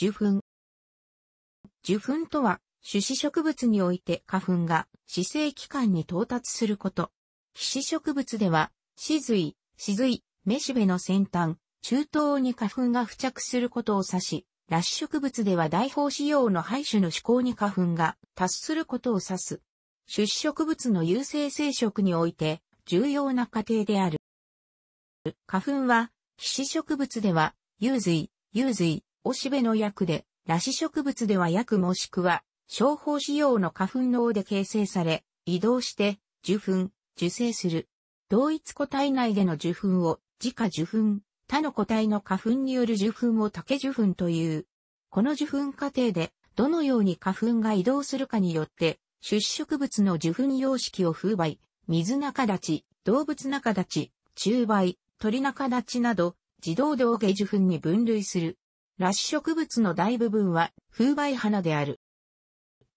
受粉。受粉とは、種子植物において花粉が死生期間に到達すること。皮脂植物では、死髄、死髄、めしべの先端、中東に花粉が付着することを指し、裸子植物では大胞仕用の廃種の思考に花粉が達することを指す。種子植物の有性生殖において重要な過程である。花粉は、皮脂植物では、有髄、有髄、おしべの薬で、裸子植物では薬もしくは、商法使用の花粉脳で形成され、移動して、受粉、受精する。同一個体内での受粉を、自家受粉、他の個体の花粉による受粉を竹受粉という。この受粉過程で、どのように花粉が移動するかによって、出植物の受粉様式を風媒、水中立ち、動物中立ち、中媒、鳥中立ちなど、自動で下受粉に分類する。裸子植物の大部分は風媒花である。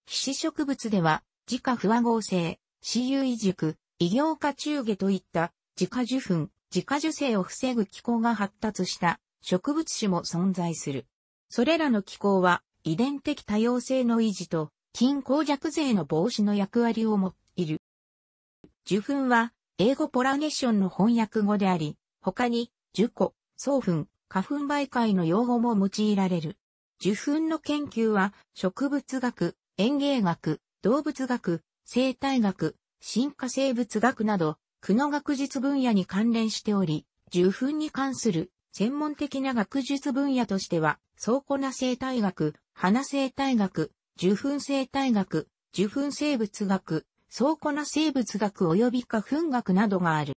皮脂植物では、自家不和合成、死有異熟、異業化中下といった自家受粉、自家受精を防ぐ機構が発達した植物種も存在する。それらの気候は遺伝的多様性の維持と均衡弱税の防止の役割を持っている。受粉は英語ポラネションの翻訳語であり、他に、受粉、草粉、花粉媒介の用語も用いられる。受粉の研究は、植物学、園芸学、動物学、生態学、進化生物学など、苦の学術分野に関連しており、受粉に関する専門的な学術分野としては、倉庫な生態学、花生態学、受粉生態学、受粉生物学、倉庫な生物学及び花粉学などがある。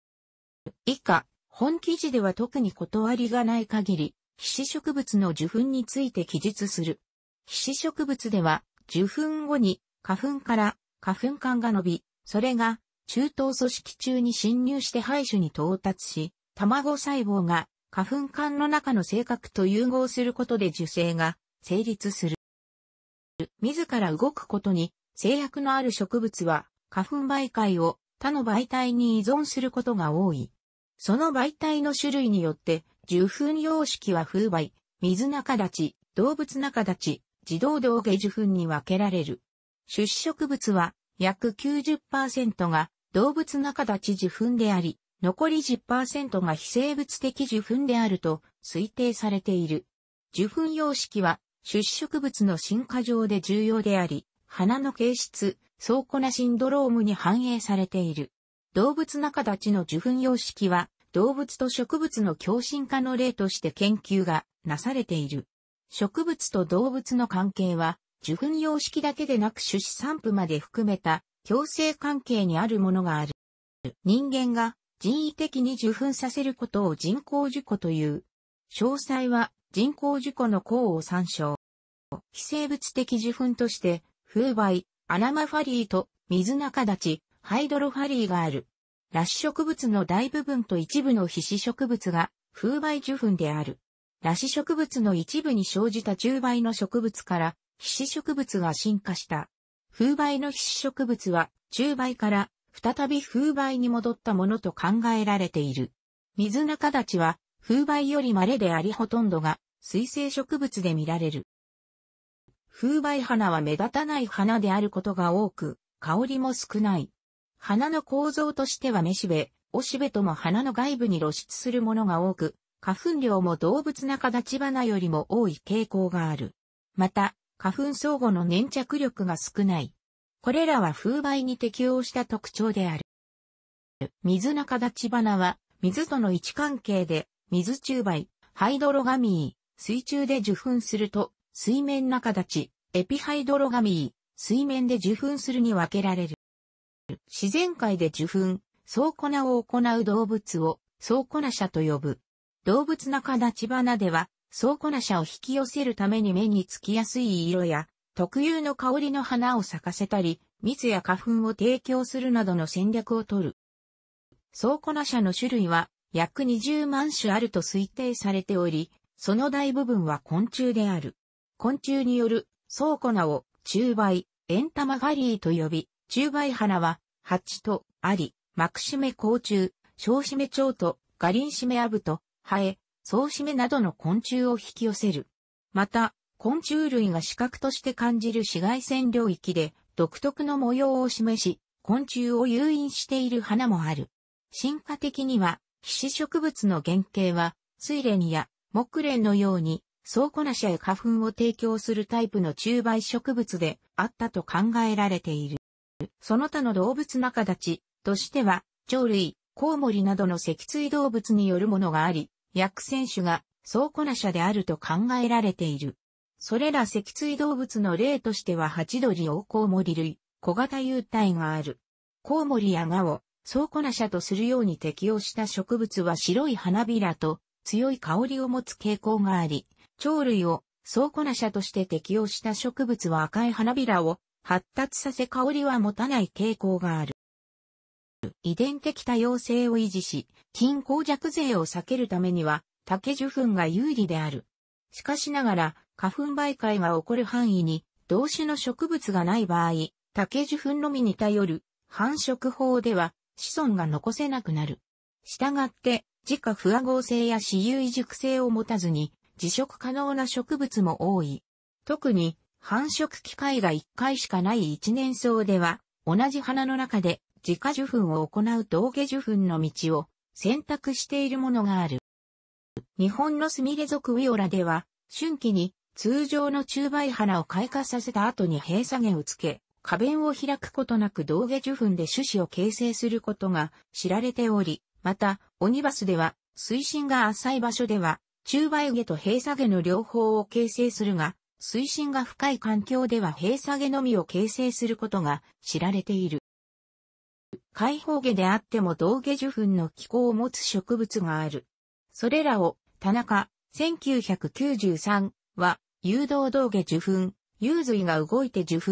以下、本記事では特に断りがない限り、皮脂植物の受粉について記述する。皮脂植物では、受粉後に花粉から花粉管が伸び、それが中等組織中に侵入して排除に到達し、卵細胞が花粉管の中の性格と融合することで受精が成立する。自ら動くことに制約のある植物は花粉媒介を他の媒体に依存することが多い。その媒体の種類によって、受粉様式は風媒、水中立ち、動物中立ち、自動動下受粉に分けられる。出植物は約90%が動物中立ち受粉であり、残り10%が非生物的受粉であると推定されている。受粉様式は出植物の進化上で重要であり、花の形質、倉庫なシンドロームに反映されている。動物仲立ちの受粉様式は、動物と植物の共振化の例として研究がなされている。植物と動物の関係は、受粉様式だけでなく種子散布まで含めた共生関係にあるものがある。人間が人為的に受粉させることを人工受粉という。詳細は人工受粉の項を参照。非生物的受粉として、風媒、アナマファリーと水中立ち、ハイドロファリーがある。裸子植物の大部分と一部の皮脂植物が風媒受粉である。裸子植物の一部に生じた中媒の植物から皮脂植物が進化した。風媒の皮脂植物は中媒から再び風媒に戻ったものと考えられている。水中立ちは風媒より稀でありほとんどが水生植物で見られる。風媒花は目立たない花であることが多く、香りも少ない。花の構造としてはめしべ、おしべとも花の外部に露出するものが多く、花粉量も動物中立花よりも多い傾向がある。また、花粉相互の粘着力が少ない。これらは風媒に適応した特徴である。水中立花は、水との位置関係で、水中媒、ハイドロガミー、水中で受粉すると、水面中立ち、エピハイドロガミー、水面で受粉するに分けられる。自然界で受粉、庫粉を行う動物を倉庫名者と呼ぶ。動物中形花では、倉庫名者を引き寄せるために目につきやすい色や、特有の香りの花を咲かせたり、蜜や花粉を提供するなどの戦略を取る。倉庫名者の種類は約20万種あると推定されており、その大部分は昆虫である。昆虫による倉庫名を中梅、エンタマファリーと呼び、中梅花は、蜂と、あり、幕締め甲虫、小締め蝶と、ガリン締めアブと、ハエ、総締めなどの昆虫を引き寄せる。また、昆虫類が視覚として感じる紫外線領域で、独特の模様を示し、昆虫を誘引している花もある。進化的には、皮脂植物の原型は、水蓮や木蓮のように、倉庫なしや花粉を提供するタイプの中梅植物であったと考えられている。その他の動物仲立ちとしては、鳥類、コウモリなどの脊椎動物によるものがあり、薬選手が倉庫な者であると考えられている。それら脊椎動物の例としてはハチドリオコウモリ類、小型有体がある。コウモリやガを倉庫な者とするように適応した植物は白い花びらと強い香りを持つ傾向があり、鳥類を倉庫な者として適応した植物は赤い花びらを発達させ香りは持たない傾向がある。遺伝的多様性を維持し、均衡弱税を避けるためには、竹受粉が有利である。しかしながら、花粉媒介が起こる範囲に、同種の植物がない場合、竹受粉のみに頼る繁殖法では子孫が残せなくなる。したがって、自家不和合性や私有異熟性を持たずに、自食可能な植物も多い。特に、繁殖機会が1回しかない一年草では、同じ花の中で自家受粉を行う道下受粉の道を選択しているものがある。日本のスミレ属ウィオラでは、春季に通常の中梅花を開花させた後に閉鎖毛をつけ、花弁を開くことなく道下受粉で種子を形成することが知られており、また、オニバスでは、水深が浅い場所では、中梅毛と閉鎖毛の両方を形成するが、水深が深い環境では閉鎖げのみを形成することが知られている。開放下であっても道下受粉の気候を持つ植物がある。それらを、田中、1993は、誘導道下受粉、遊髄が動いて受粉、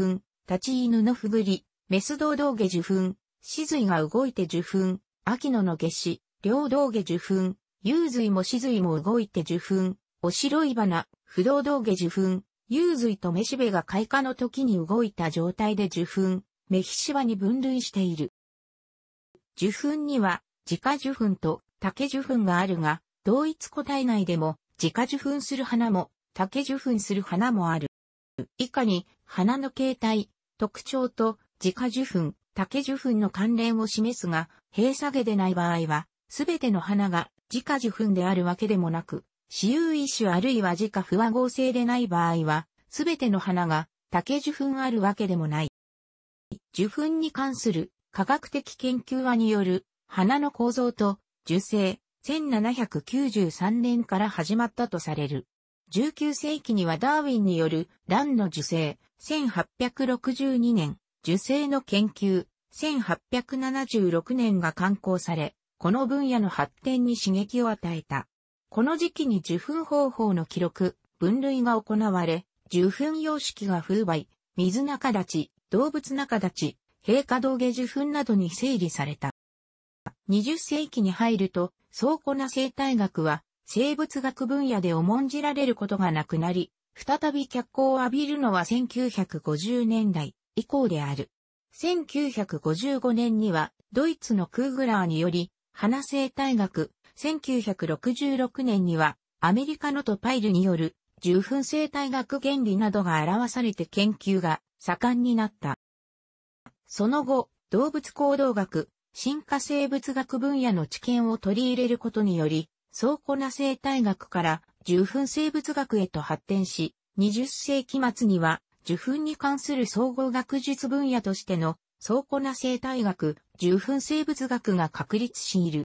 立ち犬のふぐり、メス道道下受粉、死髄が動いて受粉、秋野の下死、両道下受粉、遊髄も死髄も動いて受粉、お白い花、不動道下受粉、幽髄とメシベが開花の時に動いた状態で受粉、メヒシバに分類している。受粉には、自家受粉と竹受粉があるが、同一個体内でも、自家受粉する花も、竹受粉する花もある。以下に、花の形態、特徴と、自家受粉、竹受粉の関連を示すが、閉鎖下でない場合は、すべての花が自家受粉であるわけでもなく、私有一種あるいは自家不和合成でない場合は、すべての花が竹受粉あるわけでもない。受粉に関する科学的研究はによる花の構造と受精、1793年から始まったとされる。19世紀にはダーウィンによる蘭の受精、1862年、受精の研究、1876年が刊行され、この分野の発展に刺激を与えた。この時期に受粉方法の記録、分類が行われ、受粉様式が風媒、水中立ち、動物中立ち、平下道下受粉などに整理された。20世紀に入ると、倉庫な生態学は、生物学分野で重んじられることがなくなり、再び脚光を浴びるのは1950年代以降である。1955年には、ドイツのクーグラーにより、花生態学、1966年にはアメリカのトパイルによる重粉生態学原理などが表されて研究が盛んになった。その後、動物行動学、進化生物学分野の知見を取り入れることにより、倉庫な生態学から重粉生物学へと発展し、20世紀末には受粉に関する総合学術分野としての倉庫な生態学、重粉生物学が確立しいる。